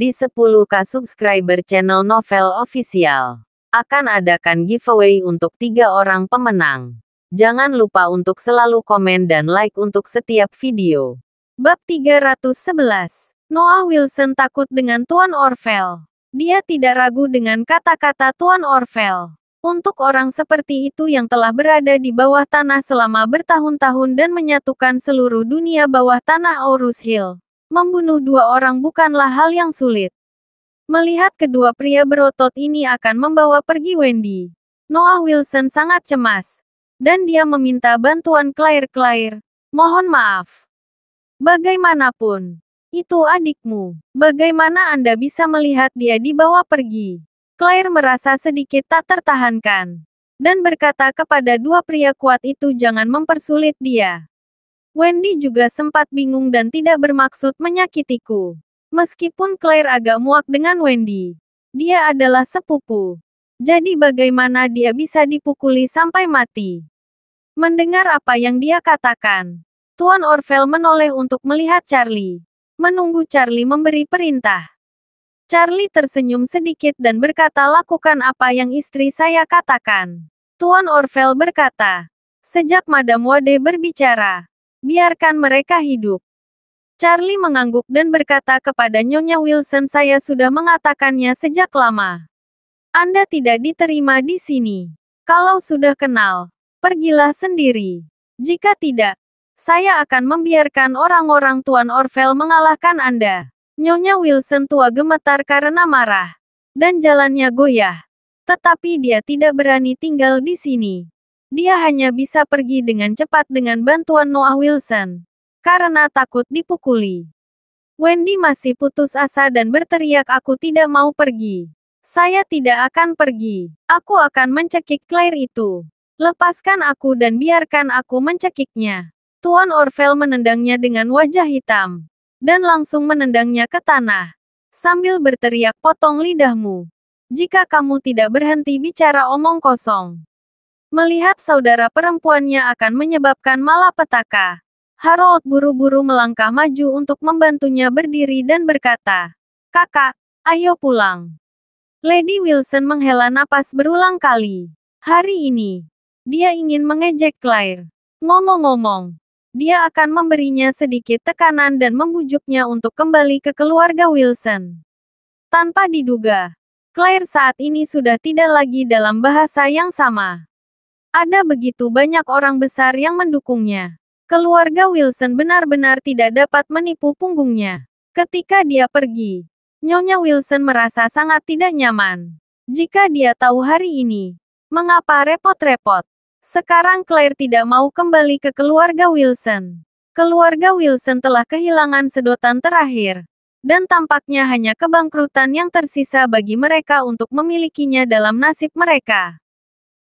di 10k subscriber channel Novel Official. Akan adakan giveaway untuk tiga orang pemenang. Jangan lupa untuk selalu komen dan like untuk setiap video. Bab 311. Noah Wilson takut dengan Tuan Orvel. Dia tidak ragu dengan kata-kata Tuan Orvel. Untuk orang seperti itu yang telah berada di bawah tanah selama bertahun-tahun dan menyatukan seluruh dunia bawah tanah Aurus Hill, Membunuh dua orang bukanlah hal yang sulit. Melihat kedua pria berotot ini akan membawa pergi Wendy, Noah Wilson sangat cemas. Dan dia meminta bantuan Claire-Claire. Mohon maaf. Bagaimanapun, itu adikmu. Bagaimana Anda bisa melihat dia dibawa pergi? Claire merasa sedikit tak tertahankan. Dan berkata kepada dua pria kuat itu jangan mempersulit dia. Wendy juga sempat bingung dan tidak bermaksud menyakitiku. Meskipun Claire agak muak dengan Wendy, dia adalah sepupu. Jadi bagaimana dia bisa dipukuli sampai mati? Mendengar apa yang dia katakan, Tuan Orvel menoleh untuk melihat Charlie. Menunggu Charlie memberi perintah. Charlie tersenyum sedikit dan berkata lakukan apa yang istri saya katakan. Tuan Orvel berkata, sejak Madam Wade berbicara, Biarkan mereka hidup. Charlie mengangguk dan berkata kepada Nyonya Wilson saya sudah mengatakannya sejak lama. Anda tidak diterima di sini. Kalau sudah kenal, pergilah sendiri. Jika tidak, saya akan membiarkan orang-orang Tuan Orvel mengalahkan Anda. Nyonya Wilson tua gemetar karena marah. Dan jalannya goyah. Tetapi dia tidak berani tinggal di sini. Dia hanya bisa pergi dengan cepat dengan bantuan Noah Wilson. Karena takut dipukuli. Wendy masih putus asa dan berteriak aku tidak mau pergi. Saya tidak akan pergi. Aku akan mencekik Claire itu. Lepaskan aku dan biarkan aku mencekiknya. Tuan Orville menendangnya dengan wajah hitam. Dan langsung menendangnya ke tanah. Sambil berteriak potong lidahmu. Jika kamu tidak berhenti bicara omong kosong. Melihat saudara perempuannya akan menyebabkan malapetaka. Harold buru-buru melangkah maju untuk membantunya berdiri dan berkata, Kakak, ayo pulang. Lady Wilson menghela napas berulang kali. Hari ini, dia ingin mengejek Claire. Ngomong-ngomong, dia akan memberinya sedikit tekanan dan membujuknya untuk kembali ke keluarga Wilson. Tanpa diduga, Claire saat ini sudah tidak lagi dalam bahasa yang sama. Ada begitu banyak orang besar yang mendukungnya. Keluarga Wilson benar-benar tidak dapat menipu punggungnya. Ketika dia pergi, Nyonya Wilson merasa sangat tidak nyaman. Jika dia tahu hari ini, mengapa repot-repot? Sekarang Claire tidak mau kembali ke keluarga Wilson. Keluarga Wilson telah kehilangan sedotan terakhir, dan tampaknya hanya kebangkrutan yang tersisa bagi mereka untuk memilikinya dalam nasib mereka.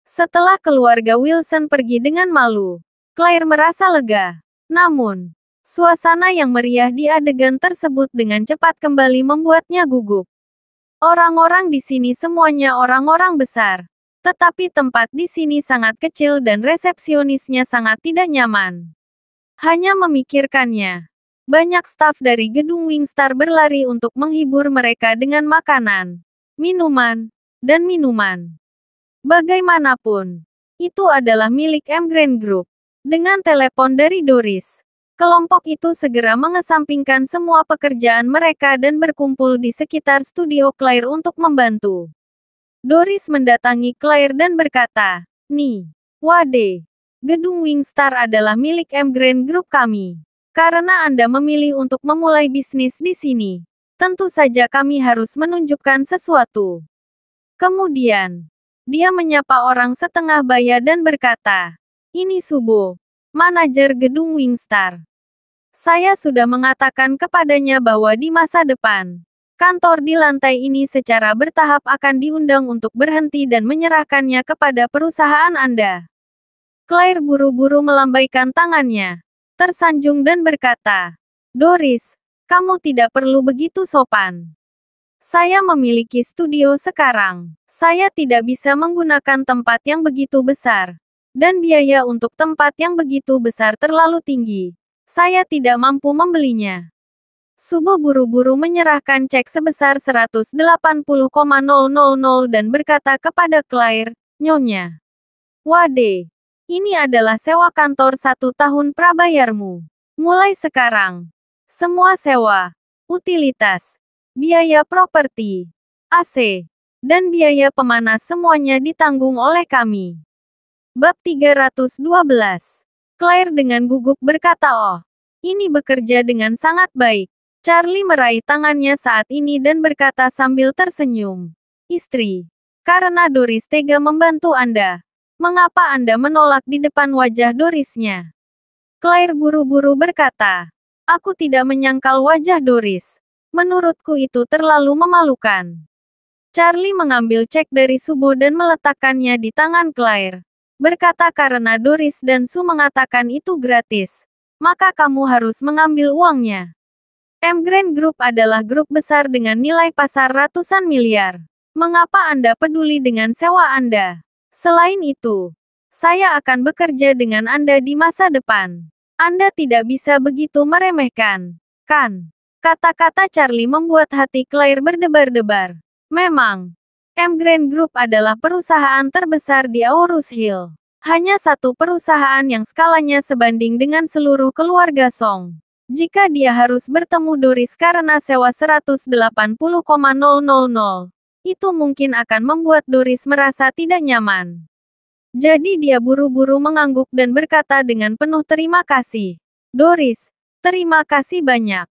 Setelah keluarga Wilson pergi dengan malu, Claire merasa lega. Namun, suasana yang meriah di adegan tersebut dengan cepat kembali membuatnya gugup. Orang-orang di sini semuanya orang-orang besar. Tetapi tempat di sini sangat kecil dan resepsionisnya sangat tidak nyaman. Hanya memikirkannya. Banyak staf dari gedung Wingstar berlari untuk menghibur mereka dengan makanan, minuman, dan minuman. Bagaimanapun, itu adalah milik M Grand Group. Dengan telepon dari Doris, kelompok itu segera mengesampingkan semua pekerjaan mereka dan berkumpul di sekitar studio Claire untuk membantu. Doris mendatangi Claire dan berkata, Nih, Wade, gedung Wingstar adalah milik M Grand Group kami. Karena Anda memilih untuk memulai bisnis di sini, tentu saja kami harus menunjukkan sesuatu. Kemudian, dia menyapa orang setengah baya dan berkata, Ini Subo, manajer gedung Wingstar. Saya sudah mengatakan kepadanya bahwa di masa depan, kantor di lantai ini secara bertahap akan diundang untuk berhenti dan menyerahkannya kepada perusahaan Anda. Claire buru-buru melambaikan tangannya, tersanjung dan berkata, Doris, kamu tidak perlu begitu sopan. Saya memiliki studio sekarang. Saya tidak bisa menggunakan tempat yang begitu besar. Dan biaya untuk tempat yang begitu besar terlalu tinggi. Saya tidak mampu membelinya. Subo buru-buru menyerahkan cek sebesar 180,000 dan berkata kepada Claire, Nyonya. Wade, ini adalah sewa kantor satu tahun prabayarmu. Mulai sekarang, semua sewa, utilitas, biaya properti, AC, dan biaya pemanas semuanya ditanggung oleh kami. Bab 312. Claire dengan gugup berkata, "Oh, ini bekerja dengan sangat baik." Charlie meraih tangannya saat ini dan berkata sambil tersenyum, "Istri, karena Doris tega membantu Anda, mengapa Anda menolak di depan wajah Dorisnya?" Claire buru-buru berkata, "Aku tidak menyangkal wajah Doris, Menurutku itu terlalu memalukan. Charlie mengambil cek dari Subo dan meletakkannya di tangan Claire. Berkata karena Doris dan Su mengatakan itu gratis, maka kamu harus mengambil uangnya. M Grand Group adalah grup besar dengan nilai pasar ratusan miliar. Mengapa Anda peduli dengan sewa Anda? Selain itu, saya akan bekerja dengan Anda di masa depan. Anda tidak bisa begitu meremehkan, kan? Kata-kata Charlie membuat hati Claire berdebar-debar. Memang, M Grand Group adalah perusahaan terbesar di Aurus Hill. Hanya satu perusahaan yang skalanya sebanding dengan seluruh keluarga Song. Jika dia harus bertemu Doris karena sewa 180,000, itu mungkin akan membuat Doris merasa tidak nyaman. Jadi dia buru-buru mengangguk dan berkata dengan penuh terima kasih. Doris, terima kasih banyak.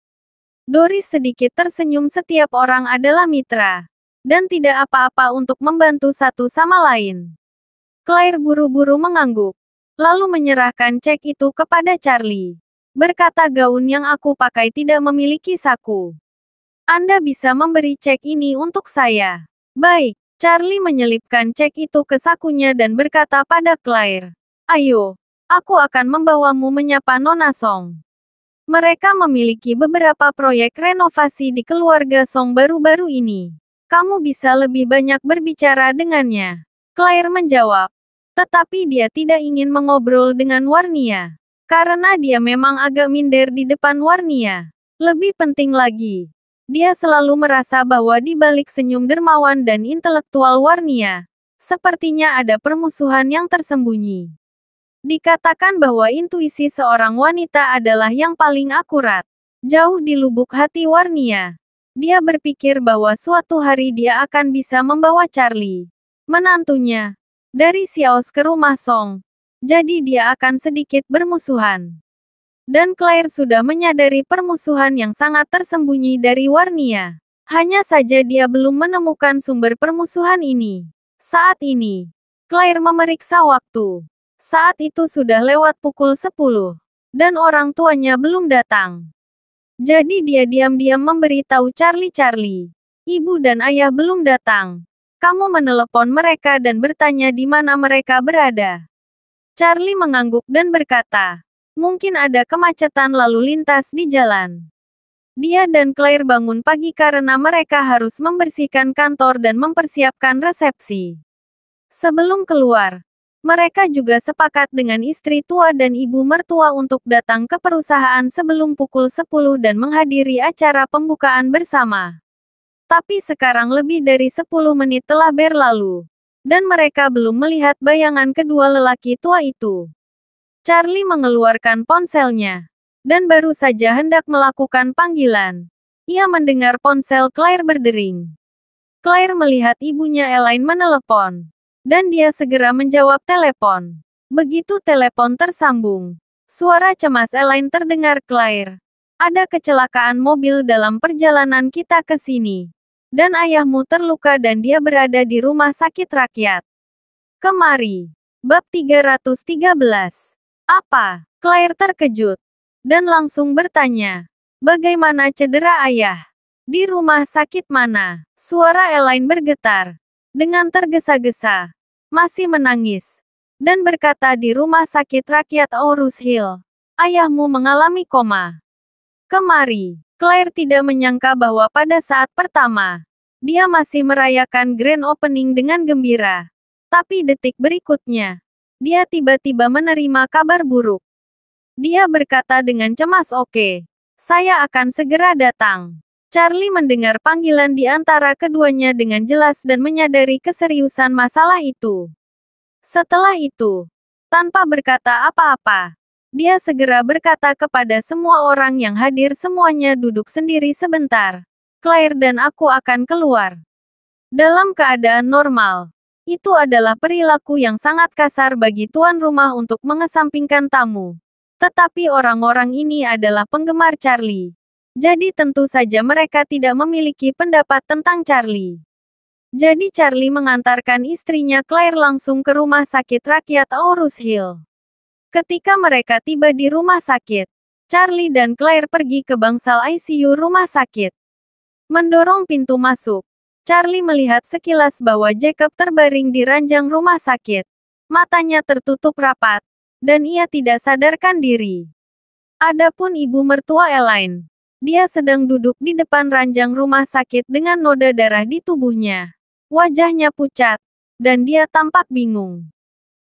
Doris sedikit tersenyum setiap orang adalah mitra. Dan tidak apa-apa untuk membantu satu sama lain. Claire buru-buru mengangguk. Lalu menyerahkan cek itu kepada Charlie. Berkata gaun yang aku pakai tidak memiliki saku. Anda bisa memberi cek ini untuk saya. Baik, Charlie menyelipkan cek itu ke sakunya dan berkata pada Claire. Ayo, aku akan membawamu menyapa Nona Song. Mereka memiliki beberapa proyek renovasi di keluarga Song baru-baru ini. Kamu bisa lebih banyak berbicara dengannya. Claire menjawab. Tetapi dia tidak ingin mengobrol dengan Warnia. Karena dia memang agak minder di depan Warnia. Lebih penting lagi, dia selalu merasa bahwa di balik senyum dermawan dan intelektual Warnia, sepertinya ada permusuhan yang tersembunyi. Dikatakan bahwa intuisi seorang wanita adalah yang paling akurat. Jauh di lubuk hati Warnia. Dia berpikir bahwa suatu hari dia akan bisa membawa Charlie, menantunya, dari Xiaos ke rumah Song. Jadi dia akan sedikit bermusuhan. Dan Claire sudah menyadari permusuhan yang sangat tersembunyi dari Warnia. Hanya saja dia belum menemukan sumber permusuhan ini. Saat ini, Claire memeriksa waktu. Saat itu sudah lewat pukul 10. Dan orang tuanya belum datang. Jadi dia diam-diam memberitahu Charlie Charlie. Ibu dan ayah belum datang. Kamu menelepon mereka dan bertanya di mana mereka berada. Charlie mengangguk dan berkata, mungkin ada kemacetan lalu lintas di jalan. Dia dan Claire bangun pagi karena mereka harus membersihkan kantor dan mempersiapkan resepsi. Sebelum keluar, mereka juga sepakat dengan istri tua dan ibu mertua untuk datang ke perusahaan sebelum pukul 10 dan menghadiri acara pembukaan bersama. Tapi sekarang lebih dari 10 menit telah berlalu. Dan mereka belum melihat bayangan kedua lelaki tua itu. Charlie mengeluarkan ponselnya. Dan baru saja hendak melakukan panggilan. Ia mendengar ponsel Claire berdering. Claire melihat ibunya Elaine menelepon. Dan dia segera menjawab telepon. Begitu telepon tersambung, suara cemas Elaine terdengar Claire. Ada kecelakaan mobil dalam perjalanan kita ke sini. Dan ayahmu terluka dan dia berada di rumah sakit rakyat. Kemari. Bab 313. Apa? Claire terkejut. Dan langsung bertanya. Bagaimana cedera ayah? Di rumah sakit mana? Suara Elaine bergetar dengan tergesa-gesa, masih menangis, dan berkata di rumah sakit rakyat Aurus Hill, ayahmu mengalami koma. Kemari, Claire tidak menyangka bahwa pada saat pertama, dia masih merayakan grand opening dengan gembira. Tapi detik berikutnya, dia tiba-tiba menerima kabar buruk. Dia berkata dengan cemas oke, okay, saya akan segera datang. Charlie mendengar panggilan di antara keduanya dengan jelas dan menyadari keseriusan masalah itu. Setelah itu, tanpa berkata apa-apa, dia segera berkata kepada semua orang yang hadir semuanya duduk sendiri sebentar. Claire dan aku akan keluar. Dalam keadaan normal, itu adalah perilaku yang sangat kasar bagi tuan rumah untuk mengesampingkan tamu. Tetapi orang-orang ini adalah penggemar Charlie. Jadi tentu saja mereka tidak memiliki pendapat tentang Charlie. Jadi Charlie mengantarkan istrinya Claire langsung ke rumah sakit rakyat Aurus Hill. Ketika mereka tiba di rumah sakit, Charlie dan Claire pergi ke bangsal ICU rumah sakit. Mendorong pintu masuk, Charlie melihat sekilas bahwa Jacob terbaring di ranjang rumah sakit. Matanya tertutup rapat, dan ia tidak sadarkan diri. Adapun ibu mertua Elaine, dia sedang duduk di depan ranjang rumah sakit dengan noda darah di tubuhnya. Wajahnya pucat, dan dia tampak bingung.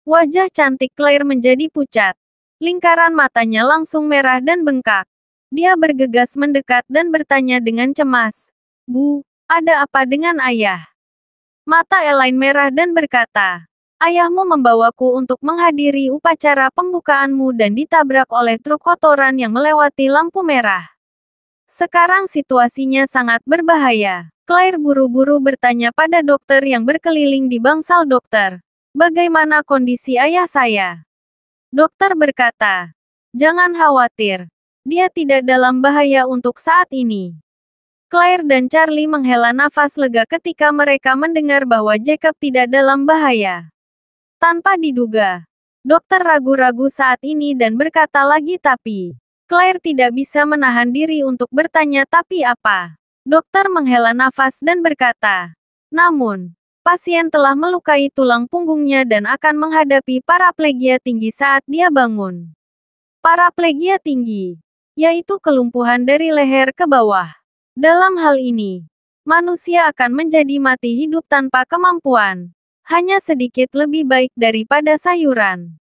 Wajah cantik Claire menjadi pucat. Lingkaran matanya langsung merah dan bengkak. Dia bergegas mendekat dan bertanya dengan cemas. Bu, ada apa dengan ayah? Mata Elaine merah dan berkata, Ayahmu membawaku untuk menghadiri upacara pembukaanmu dan ditabrak oleh truk kotoran yang melewati lampu merah. Sekarang situasinya sangat berbahaya. Claire buru-buru bertanya pada dokter yang berkeliling di bangsal dokter. Bagaimana kondisi ayah saya? Dokter berkata, jangan khawatir. Dia tidak dalam bahaya untuk saat ini. Claire dan Charlie menghela nafas lega ketika mereka mendengar bahwa Jacob tidak dalam bahaya. Tanpa diduga, dokter ragu-ragu saat ini dan berkata lagi tapi, Claire tidak bisa menahan diri untuk bertanya tapi apa. Dokter menghela nafas dan berkata, namun, pasien telah melukai tulang punggungnya dan akan menghadapi paraplegia tinggi saat dia bangun. Paraplegia tinggi, yaitu kelumpuhan dari leher ke bawah. Dalam hal ini, manusia akan menjadi mati hidup tanpa kemampuan. Hanya sedikit lebih baik daripada sayuran.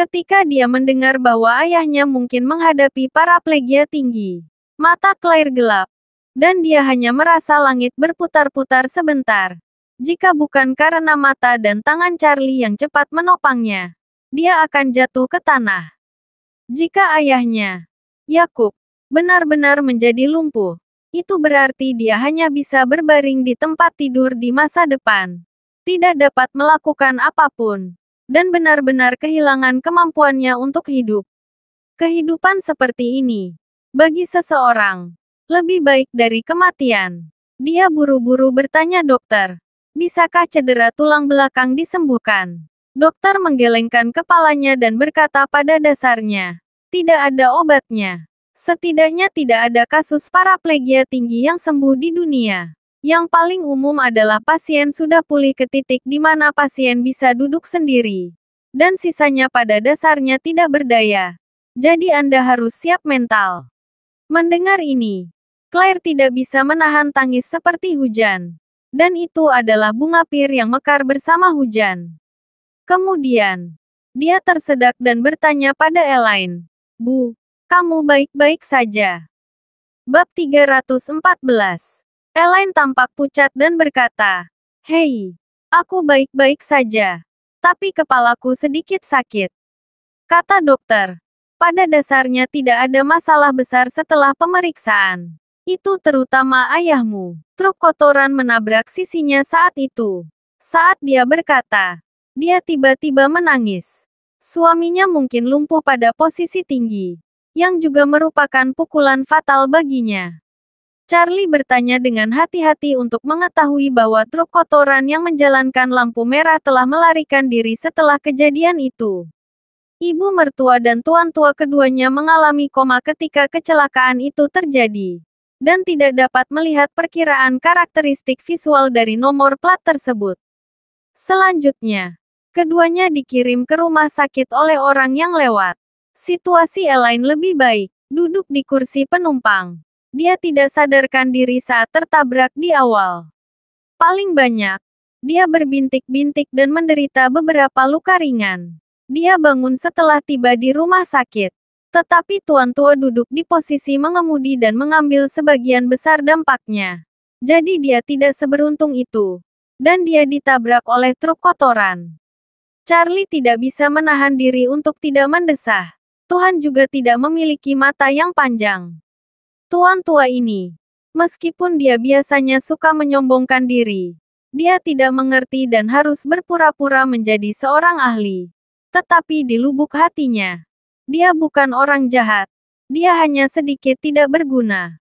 Ketika dia mendengar bahwa ayahnya mungkin menghadapi paraplegia tinggi, mata Claire gelap, dan dia hanya merasa langit berputar-putar sebentar. Jika bukan karena mata dan tangan Charlie yang cepat menopangnya, dia akan jatuh ke tanah. Jika ayahnya, Yakub, benar-benar menjadi lumpuh, itu berarti dia hanya bisa berbaring di tempat tidur di masa depan. Tidak dapat melakukan apapun dan benar-benar kehilangan kemampuannya untuk hidup. Kehidupan seperti ini, bagi seseorang, lebih baik dari kematian. Dia buru-buru bertanya dokter, bisakah cedera tulang belakang disembuhkan? Dokter menggelengkan kepalanya dan berkata pada dasarnya, tidak ada obatnya. Setidaknya tidak ada kasus paraplegia tinggi yang sembuh di dunia. Yang paling umum adalah pasien sudah pulih ke titik di mana pasien bisa duduk sendiri. Dan sisanya pada dasarnya tidak berdaya. Jadi Anda harus siap mental. Mendengar ini, Claire tidak bisa menahan tangis seperti hujan. Dan itu adalah bunga pir yang mekar bersama hujan. Kemudian, dia tersedak dan bertanya pada Elaine. Bu, kamu baik-baik saja. Bab 314 Elaine tampak pucat dan berkata, Hei, aku baik-baik saja. Tapi kepalaku sedikit sakit. Kata dokter, pada dasarnya tidak ada masalah besar setelah pemeriksaan. Itu terutama ayahmu. Truk kotoran menabrak sisinya saat itu. Saat dia berkata, dia tiba-tiba menangis. Suaminya mungkin lumpuh pada posisi tinggi, yang juga merupakan pukulan fatal baginya. Charlie bertanya dengan hati-hati untuk mengetahui bahwa truk kotoran yang menjalankan lampu merah telah melarikan diri setelah kejadian itu. Ibu mertua dan tuan tua keduanya mengalami koma ketika kecelakaan itu terjadi, dan tidak dapat melihat perkiraan karakteristik visual dari nomor plat tersebut. Selanjutnya, keduanya dikirim ke rumah sakit oleh orang yang lewat. Situasi Elaine lebih baik, duduk di kursi penumpang. Dia tidak sadarkan diri saat tertabrak di awal. Paling banyak, dia berbintik-bintik dan menderita beberapa luka ringan. Dia bangun setelah tiba di rumah sakit. Tetapi tuan tua duduk di posisi mengemudi dan mengambil sebagian besar dampaknya. Jadi dia tidak seberuntung itu. Dan dia ditabrak oleh truk kotoran. Charlie tidak bisa menahan diri untuk tidak mendesah. Tuhan juga tidak memiliki mata yang panjang. Tuan tua ini, meskipun dia biasanya suka menyombongkan diri, dia tidak mengerti dan harus berpura-pura menjadi seorang ahli. Tetapi di lubuk hatinya, dia bukan orang jahat. Dia hanya sedikit tidak berguna.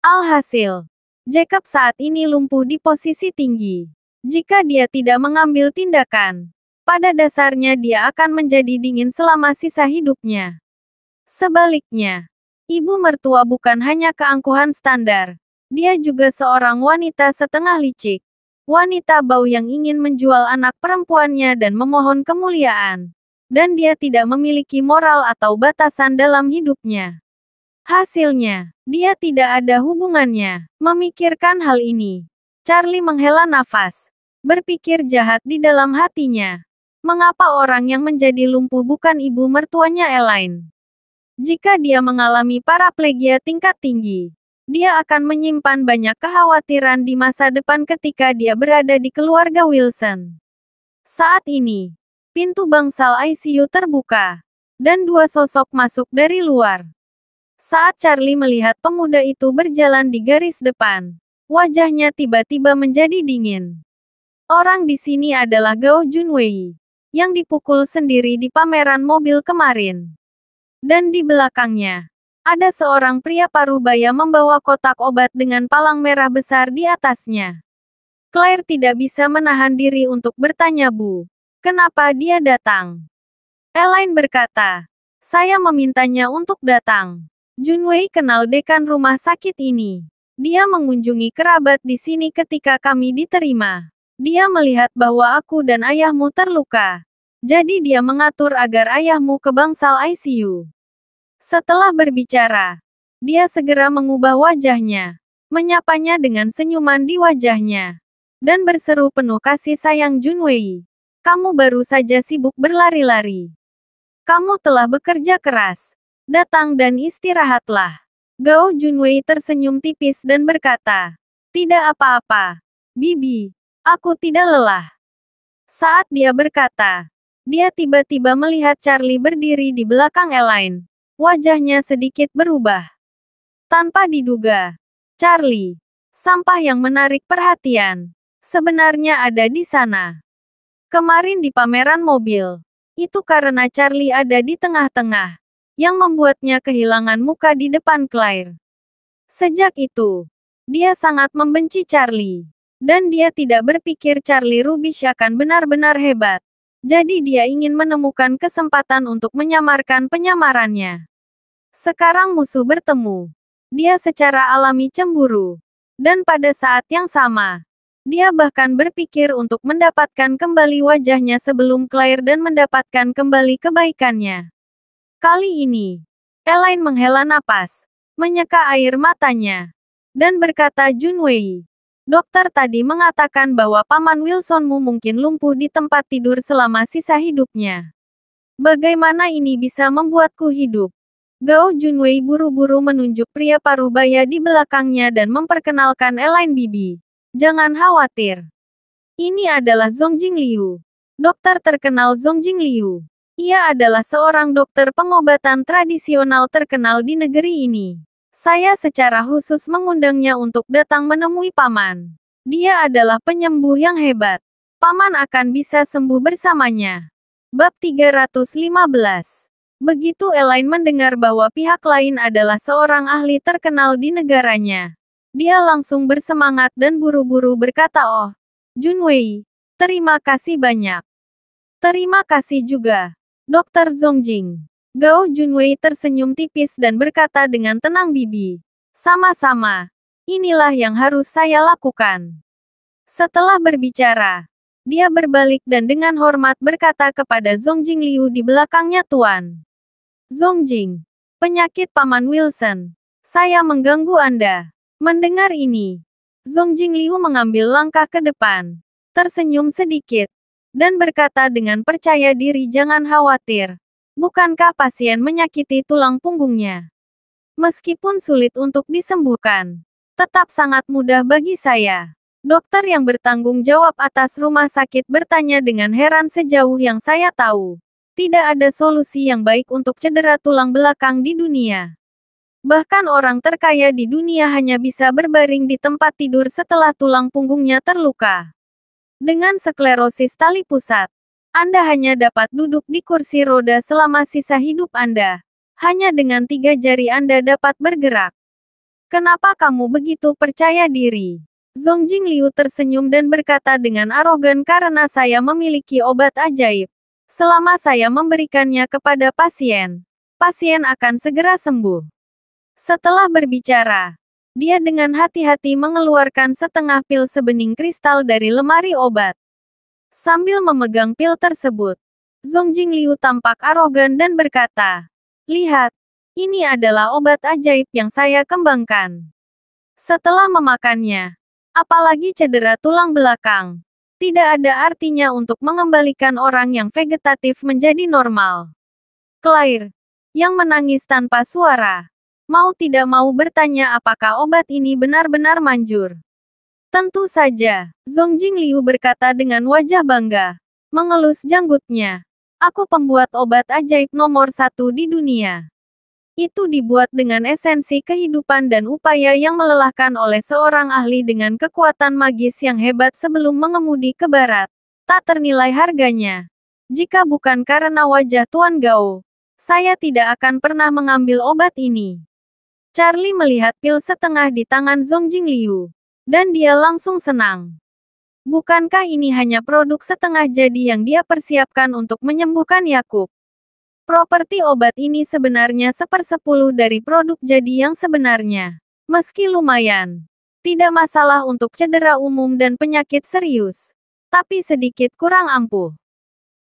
Alhasil, Jacob saat ini lumpuh di posisi tinggi. Jika dia tidak mengambil tindakan, pada dasarnya dia akan menjadi dingin selama sisa hidupnya. Sebaliknya, Ibu mertua bukan hanya keangkuhan standar. Dia juga seorang wanita setengah licik. Wanita bau yang ingin menjual anak perempuannya dan memohon kemuliaan. Dan dia tidak memiliki moral atau batasan dalam hidupnya. Hasilnya, dia tidak ada hubungannya. Memikirkan hal ini, Charlie menghela nafas, berpikir jahat di dalam hatinya. Mengapa orang yang menjadi lumpuh bukan ibu mertuanya Elaine? Jika dia mengalami paraplegia tingkat tinggi, dia akan menyimpan banyak kekhawatiran di masa depan ketika dia berada di keluarga Wilson. Saat ini, pintu bangsal ICU terbuka, dan dua sosok masuk dari luar. Saat Charlie melihat pemuda itu berjalan di garis depan, wajahnya tiba-tiba menjadi dingin. Orang di sini adalah Gao Junwei, yang dipukul sendiri di pameran mobil kemarin. Dan di belakangnya, ada seorang pria parubaya membawa kotak obat dengan palang merah besar di atasnya. Claire tidak bisa menahan diri untuk bertanya Bu, kenapa dia datang? Elaine berkata, saya memintanya untuk datang. Junwei kenal dekan rumah sakit ini. Dia mengunjungi kerabat di sini ketika kami diterima. Dia melihat bahwa aku dan ayahmu terluka. Jadi dia mengatur agar ayahmu ke bangsal ICU. Setelah berbicara, dia segera mengubah wajahnya, menyapanya dengan senyuman di wajahnya, dan berseru penuh kasih sayang Junwei. Kamu baru saja sibuk berlari-lari. Kamu telah bekerja keras. Datang dan istirahatlah. Gao Junwei tersenyum tipis dan berkata, Tidak apa-apa, Bibi, aku tidak lelah. Saat dia berkata, dia tiba-tiba melihat Charlie berdiri di belakang Elaine. Wajahnya sedikit berubah. Tanpa diduga, Charlie, sampah yang menarik perhatian, sebenarnya ada di sana. Kemarin di pameran mobil, itu karena Charlie ada di tengah-tengah, yang membuatnya kehilangan muka di depan Claire. Sejak itu, dia sangat membenci Charlie, dan dia tidak berpikir Charlie Rubish akan benar-benar hebat. Jadi dia ingin menemukan kesempatan untuk menyamarkan penyamarannya. Sekarang musuh bertemu. Dia secara alami cemburu. Dan pada saat yang sama, dia bahkan berpikir untuk mendapatkan kembali wajahnya sebelum Claire dan mendapatkan kembali kebaikannya. Kali ini, Elaine menghela napas, menyeka air matanya, dan berkata Junwei, Dokter tadi mengatakan bahwa paman Wilsonmu mungkin lumpuh di tempat tidur selama sisa hidupnya. Bagaimana ini bisa membuatku hidup? Gao Junwei buru-buru menunjuk pria paruh baya di belakangnya dan memperkenalkan Elaine Bibi. Jangan khawatir. Ini adalah Zong Jing Liu. Dokter terkenal Zong Jing Liu. Ia adalah seorang dokter pengobatan tradisional terkenal di negeri ini. Saya secara khusus mengundangnya untuk datang menemui paman. Dia adalah penyembuh yang hebat. Paman akan bisa sembuh bersamanya. Bab 315 Begitu Elaine mendengar bahwa pihak lain adalah seorang ahli terkenal di negaranya, dia langsung bersemangat dan buru-buru berkata, "Oh, Junwei, terima kasih banyak. Terima kasih juga, Dr. Zongjing. Gao Junwei tersenyum tipis dan berkata dengan tenang Bibi. Sama-sama. Inilah yang harus saya lakukan. Setelah berbicara, dia berbalik dan dengan hormat berkata kepada Jing Liu di belakangnya Tuan. Jing, penyakit Paman Wilson. Saya mengganggu Anda. Mendengar ini, Jing Liu mengambil langkah ke depan, tersenyum sedikit, dan berkata dengan percaya diri jangan khawatir, Bukankah pasien menyakiti tulang punggungnya? Meskipun sulit untuk disembuhkan, tetap sangat mudah bagi saya. Dokter yang bertanggung jawab atas rumah sakit bertanya dengan heran sejauh yang saya tahu. Tidak ada solusi yang baik untuk cedera tulang belakang di dunia. Bahkan orang terkaya di dunia hanya bisa berbaring di tempat tidur setelah tulang punggungnya terluka. Dengan sklerosis tali pusat, anda hanya dapat duduk di kursi roda selama sisa hidup Anda. Hanya dengan tiga jari Anda dapat bergerak. Kenapa kamu begitu percaya diri? Zong Liu tersenyum dan berkata dengan arogan karena saya memiliki obat ajaib. Selama saya memberikannya kepada pasien, pasien akan segera sembuh. Setelah berbicara, dia dengan hati-hati mengeluarkan setengah pil sebening kristal dari lemari obat. Sambil memegang pil tersebut, Zhong Liu tampak arogan dan berkata, Lihat, ini adalah obat ajaib yang saya kembangkan. Setelah memakannya, apalagi cedera tulang belakang, tidak ada artinya untuk mengembalikan orang yang vegetatif menjadi normal. Claire, yang menangis tanpa suara, mau tidak mau bertanya apakah obat ini benar-benar manjur. Tentu saja, Zong Liu berkata dengan wajah bangga. Mengelus janggutnya. Aku pembuat obat ajaib nomor satu di dunia. Itu dibuat dengan esensi kehidupan dan upaya yang melelahkan oleh seorang ahli dengan kekuatan magis yang hebat sebelum mengemudi ke barat. Tak ternilai harganya. Jika bukan karena wajah Tuan Gao, saya tidak akan pernah mengambil obat ini. Charlie melihat pil setengah di tangan Zong Liu. Dan dia langsung senang. Bukankah ini hanya produk setengah jadi yang dia persiapkan untuk menyembuhkan Yakub? Properti obat ini sebenarnya sepersepuluh dari produk jadi yang sebenarnya. Meski lumayan, tidak masalah untuk cedera umum dan penyakit serius, tapi sedikit kurang ampuh.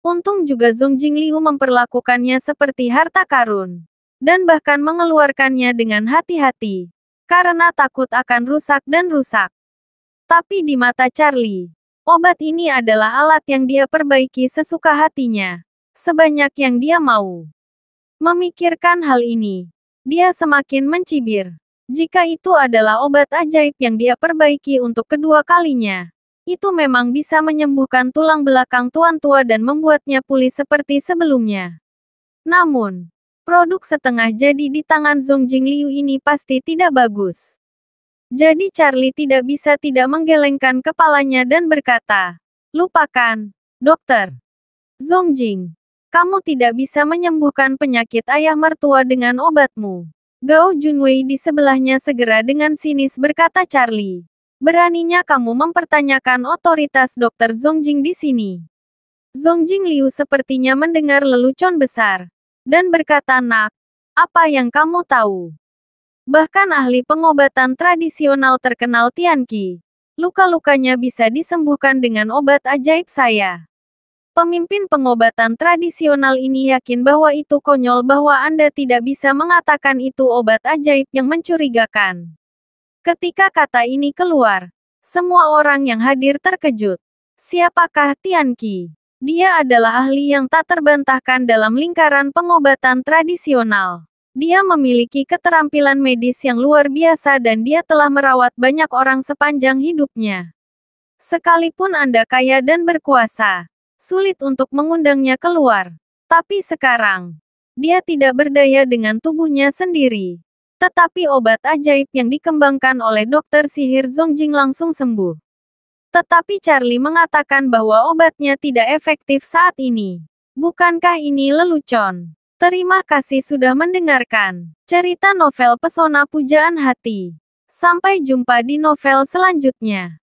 Untung juga Zong Jingliu memperlakukannya seperti harta karun, dan bahkan mengeluarkannya dengan hati-hati, karena takut akan rusak dan rusak. Tapi di mata Charlie, obat ini adalah alat yang dia perbaiki sesuka hatinya, sebanyak yang dia mau. Memikirkan hal ini, dia semakin mencibir. Jika itu adalah obat ajaib yang dia perbaiki untuk kedua kalinya, itu memang bisa menyembuhkan tulang belakang tuan tua dan membuatnya pulih seperti sebelumnya. Namun, produk setengah jadi di tangan Zhong Jingliu ini pasti tidak bagus. Jadi Charlie tidak bisa tidak menggelengkan kepalanya dan berkata, Lupakan, dokter. Zongjing, kamu tidak bisa menyembuhkan penyakit ayah mertua dengan obatmu. Gao Junwei di sebelahnya segera dengan sinis berkata Charlie. Beraninya kamu mempertanyakan otoritas dokter Zongjing di sini. Zongjing Liu sepertinya mendengar lelucon besar. Dan berkata nak, apa yang kamu tahu? Bahkan ahli pengobatan tradisional terkenal Tianqi. Luka-lukanya bisa disembuhkan dengan obat ajaib saya. Pemimpin pengobatan tradisional ini yakin bahwa itu konyol bahwa Anda tidak bisa mengatakan itu obat ajaib yang mencurigakan. Ketika kata ini keluar, semua orang yang hadir terkejut. Siapakah Tianqi? Dia adalah ahli yang tak terbantahkan dalam lingkaran pengobatan tradisional. Dia memiliki keterampilan medis yang luar biasa dan dia telah merawat banyak orang sepanjang hidupnya. Sekalipun Anda kaya dan berkuasa, sulit untuk mengundangnya keluar. Tapi sekarang, dia tidak berdaya dengan tubuhnya sendiri. Tetapi obat ajaib yang dikembangkan oleh dokter sihir Zongjing langsung sembuh. Tetapi Charlie mengatakan bahwa obatnya tidak efektif saat ini. Bukankah ini lelucon? Terima kasih sudah mendengarkan cerita novel Pesona Pujaan Hati. Sampai jumpa di novel selanjutnya.